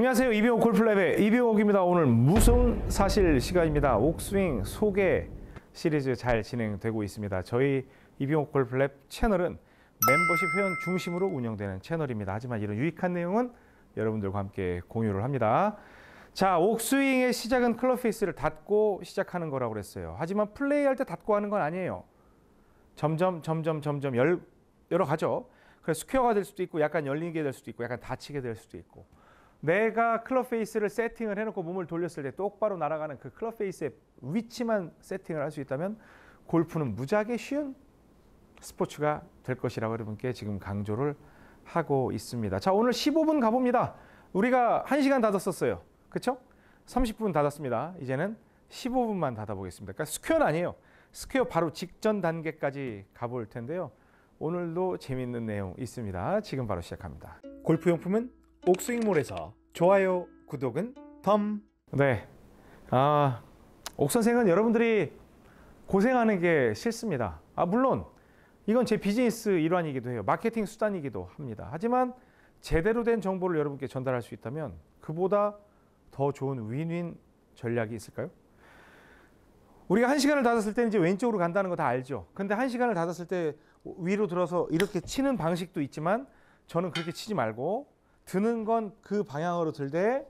안녕하세요 이병호 골프랩의 이병옥입니다 오늘 무서운 사실 시간입니다 옥스윙 소개 시리즈 잘 진행되고 있습니다 저희 이병옥 골프랩 채널은 멤버십 회원 중심으로 운영되는 채널입니다 하지만 이런 유익한 내용은 여러분들과 함께 공유를 합니다 자 옥스윙의 시작은 클럽 페이스를 닫고 시작하는 거라고 그랬어요 하지만 플레이할 때 닫고 하는 건 아니에요 점점 점점 점점 열, 열어가죠 그래서 스퀘어가 될 수도 있고 약간 열리게 될 수도 있고 약간 닫히게 될 수도 있고 내가 클럽 페이스를 세팅을 해놓고 몸을 돌렸을 때 똑바로 날아가는 그 클럽 페이스의 위치만 세팅을 할 수 있다면 골프는 무지하게 쉬운 스포츠가 될 것이라고 여러분께 지금 강조를 하고 있습니다. 자, 오늘 15분 가봅니다. 우리가 1시간 닫았었어요. 그쵸? 30분 닫았습니다. 이제는 15분만 닫아보겠습니다. 그러니까 스퀘어는 아니에요. 스퀘어 바로 직전 단계까지 가볼 텐데요. 오늘도 재밌는 내용 있습니다. 지금 바로 시작합니다. 골프용품은 옥스윙몰에서 좋아요, 구독은 덤. 네. 아, 옥 선생은 여러분들이 고생하는 게 싫습니다. 아, 물론 이건 제 비즈니스 일환이기도 해요. 마케팅 수단이기도 합니다. 하지만 제대로 된 정보를 여러분께 전달할 수 있다면 그보다 더 좋은 윈윈 전략이 있을까요? 우리가 한 시간을 닫았을 때는 이제 왼쪽으로 간다는 거 다 알죠. 근데 한 시간을 닫았을 때 위로 들어서 이렇게 치는 방식도 있지만 저는 그렇게 치지 말고 드는 건 그 방향으로 들되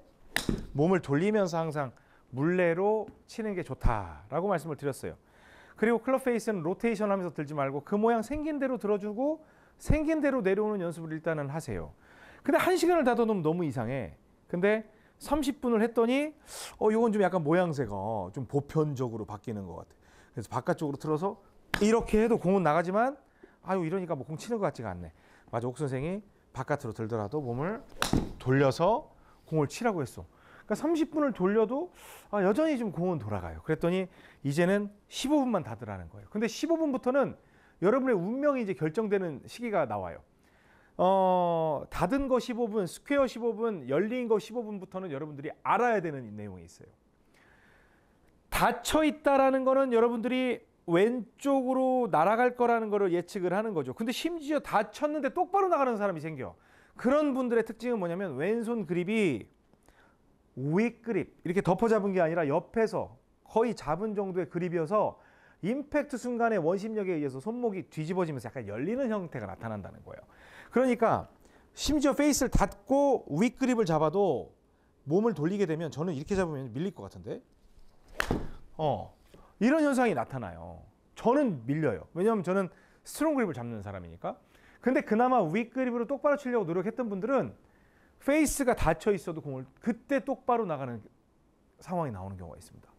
몸을 돌리면서 항상 물레로 치는 게 좋다라고 말씀을 드렸어요. 그리고 클럽 페이스는 로테이션 하면서 들지 말고 그 모양 생긴 대로 들어주고 생긴 대로 내려오는 연습을 일단은 하세요. 근데 한 시간을 다듬으면 너무 이상해. 근데 30분을 했더니 어이건좀 약간 모양새가 좀 보편적으로 바뀌는 것 같아. 그래서 바깥쪽으로 틀어서 이렇게 해도 공은 나가지만 아유 이러니까 뭐 공 치는 것 같지가 않네. 맞아 옥 선생이 바깥으로 들더라도 몸을 돌려서 공을 치라고 했어. 그러니까 30분을 돌려도 아, 여전히 좀 공은 돌아가요. 그랬더니 이제는 15분만 닫으라는 거예요. 근데 15분부터는 여러분의 운명이 이제 결정되는 시기가 나와요. 어, 닫은 거 15분, 스퀘어 15분, 열린 거 15분부터는 여러분들이 알아야 되는 내용이 있어요. 닫혀 있다라는 거는 여러분들이 왼쪽으로 날아갈 거라는 거를 예측을 하는 거죠. 근데 심지어 다쳤는데 똑바로 나가는 사람이 생겨. 그런 분들의 특징은 뭐냐면 왼손 그립이 우 그립 이렇게 덮어잡은 게 아니라 옆에서 거의 잡은 정도의 그립이어서 임팩트 순간에 원심력에 의해서 손목이 뒤집어지면서 약간 열리는 형태가 나타난다는 거예요. 그러니까 심지어 페이스를 닫고 윗 그립을 잡아도 몸을 돌리게 되면 저는 이렇게 잡으면 밀릴 것 같은데. 어. 이런 현상이 나타나요. 저는 밀려요. 왜냐하면 저는 스트롱 그립을 잡는 사람이니까. 근데 그나마 윗 그립으로 똑바로 치려고 노력했던 분들은 페이스가 닫혀 있어도 공을 그때 똑바로 나가는 상황이 나오는 경우가 있습니다.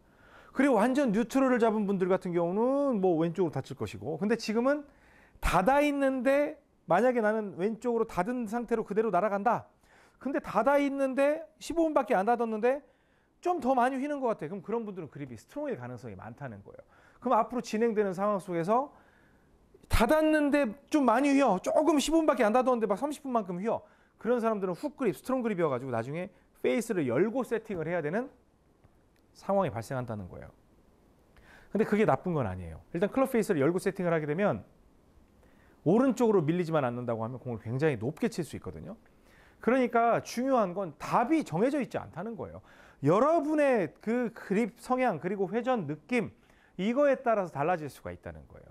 그리고 완전 뉴트럴을 잡은 분들 같은 경우는 뭐 왼쪽으로 닫힐 것이고 근데 지금은 닫아 있는데 만약에 나는 왼쪽으로 닫은 상태로 그대로 날아간다. 근데 닫아 있는데 15분밖에 안 닫았는데 좀더 많이 휘는 것 같아요. 그럼 그런 분들은 그립이 스트롱일 가능성이 많다는 거예요. 그럼 앞으로 진행되는 상황 속에서 닫았는데 좀 많이 휘어. 조금 10분밖에 안 닫았는데 막 30분만큼 휘어. 그런 사람들은 훅 그립, 스트롱 그립이어가지고 나중에 페이스를 열고 세팅을 해야 되는 상황이 발생한다는 거예요. 근데 그게 나쁜 건 아니에요. 일단 클럽 페이스를 열고 세팅을 하게 되면 오른쪽으로 밀리지만 않는다고 하면 공을 굉장히 높게 칠 수 있거든요. 그러니까 중요한 건 답이 정해져 있지 않다는 거예요. 여러분의 그 그립 성향 그리고 회전 느낌 이거에 따라서 달라질 수가 있다는 거예요.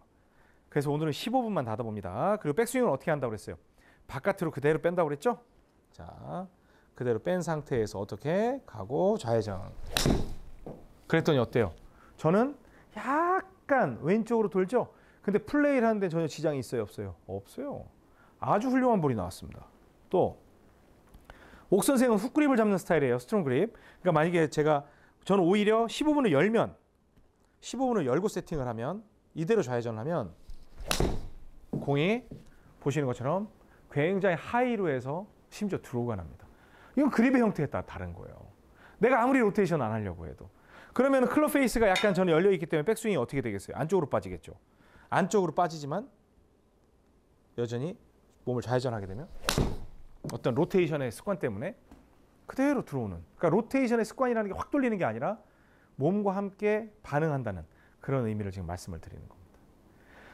그래서 오늘은 15분만 닫아 봅니다. 그리고 백스윙은 어떻게 한다고 그랬어요? 바깥으로 그대로 뺀다고 그랬죠? 자, 그대로 뺀 상태에서 어떻게 가고 좌회전. 그랬더니 어때요? 저는 약간 왼쪽으로 돌죠? 근데 플레이를 하는데 전혀 지장이 있어요? 없어요? 없어요. 아주 훌륭한 볼이 나왔습니다. 또옥 선생은 훅 그립을 잡는 스타일이에요. 스트롱 그립. 그러니까 만약에 제가 저는 오히려 15분을 열면 15분을 열고 세팅을 하면 이대로 좌회전하면 공이 보시는 것처럼 굉장히 하이로 해서 심지어 드로우가 납니다. 이건 그립의 형태에 따라 다른 거예요. 내가 아무리 로테이션 안 하려고 해도 그러면 클럽 페이스가 약간 저는 열려 있기 때문에 백스윙이 어떻게 되겠어요? 안쪽으로 빠지겠죠. 안쪽으로 빠지지만 여전히 몸을 좌회전하게 되면 어떤 로테이션의 습관 때문에 그대로 들어오는 그러니까 로테이션의 습관이라는 게 확 돌리는 게 아니라 몸과 함께 반응한다는 그런 의미를 지금 말씀을 드리는 겁니다.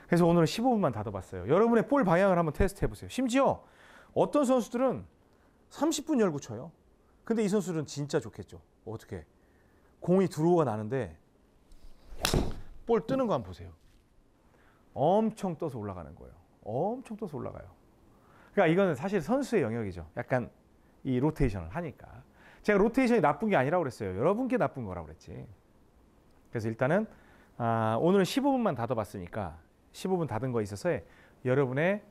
그래서 오늘은 15분만 닫아봤어요 여러분의 볼 방향을 한번 테스트 해보세요. 심지어 어떤 선수들은 30분 열고 쳐요. 근데 이 선수들은 진짜 좋겠죠. 어떻게? 공이 들어오가 나는데 볼 뜨는 거 한번 보세요. 엄청 떠서 올라가는 거예요. 엄청 떠서 올라가요. 그러니까 이거는 사실 선수의 영역이죠. 약간 이 로테이션을 하니까. 제가 로테이션이 나쁜 게 아니라고 그랬어요. 여러분께 나쁜 거라고 그랬지. 그래서 일단은 아, 오늘은 15분만 닫아봤으니까 15분 닫은거에 있어서의 여러분의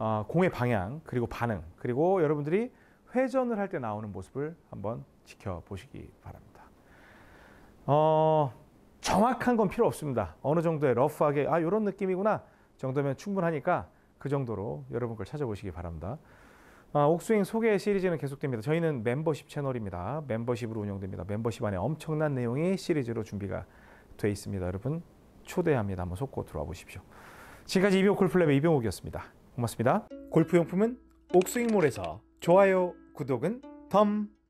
어, 공의 방향 그리고 반응 그리고 여러분들이 회전을 할 때 나오는 모습을 한번 지켜보시기 바랍니다. 어, 정확한 건 필요 없습니다. 어느 정도의 러프하게 아 이런 느낌이구나 정도면 충분하니까 그 정도로 여러분 걸 찾아보시기 바랍니다. 아, 옥스윙 소개 시리즈는 계속됩니다. 저희는 멤버십 채널입니다. 멤버십으로 운영됩니다. 멤버십 안에 엄청난 내용이 시리즈로 준비가 돼 있습니다. 여러분 초대합니다. 한번 속고 들어와 보십시오. 지금까지 이병옥 골프랩의 이병옥이었습니다. 고맙습니다. 골프 용품은 옥스윙몰에서 좋아요, 구독은 덤.